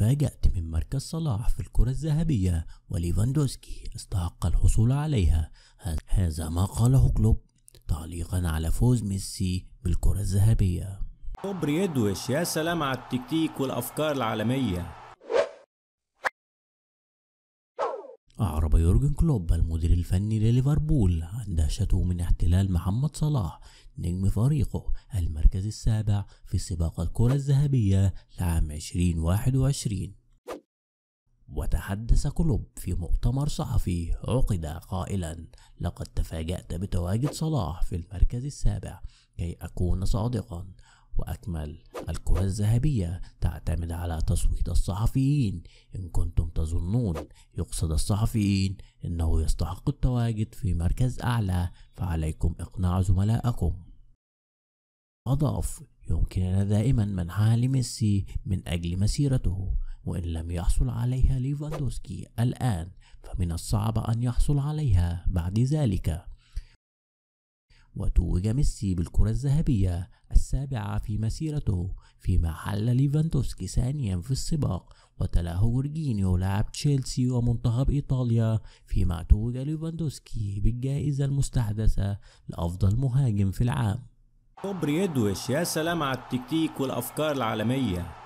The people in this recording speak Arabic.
تفاجأت من مركز صلاح في الكرة الذهبية وليفاندوسكي استحق الحصول عليها هذا ما قاله كلوب تعليقا على فوز ميسي بالكرة الذهبية كوبري يدوش يا سلام على التكتيك والأفكار العالمية أعرب يورجن كلوب المدير الفني لليفربول عن دهشته من احتلال محمد صلاح نجم فريقه المركز السابع في سباق الكرة الذهبية لعام 2021 وتحدث كلوب في مؤتمر صحفي عقد قائلا لقد تفاجأت بتواجد صلاح في المركز السابع كي أكون صادقا وأكمل الكرة الذهبية تعتمد على تصويت الصحفيين إن كنتم تظنون يقصد الصحفيين أنه يستحق التواجد في مركز أعلى فعليكم إقناع زملائكم أضاف يمكننا دائما منحها لميسي من أجل مسيرته وإن لم يحصل عليها ليفاندوسكي الآن فمن الصعب أن يحصل عليها بعد ذلك وتوج ميسي بالكرة الذهبية السابعة في مسيرته فيما حل ليفانتوسكي ثانيا في السباق وتلاه جورجينيو لاعب تشيلسي ومنتخب إيطاليا فيما توج ليفاندوسكي بالجائزة المستحدثة لأفضل مهاجم في العام كوبريدويش يا سلام على التكتيك والأفكار العالمية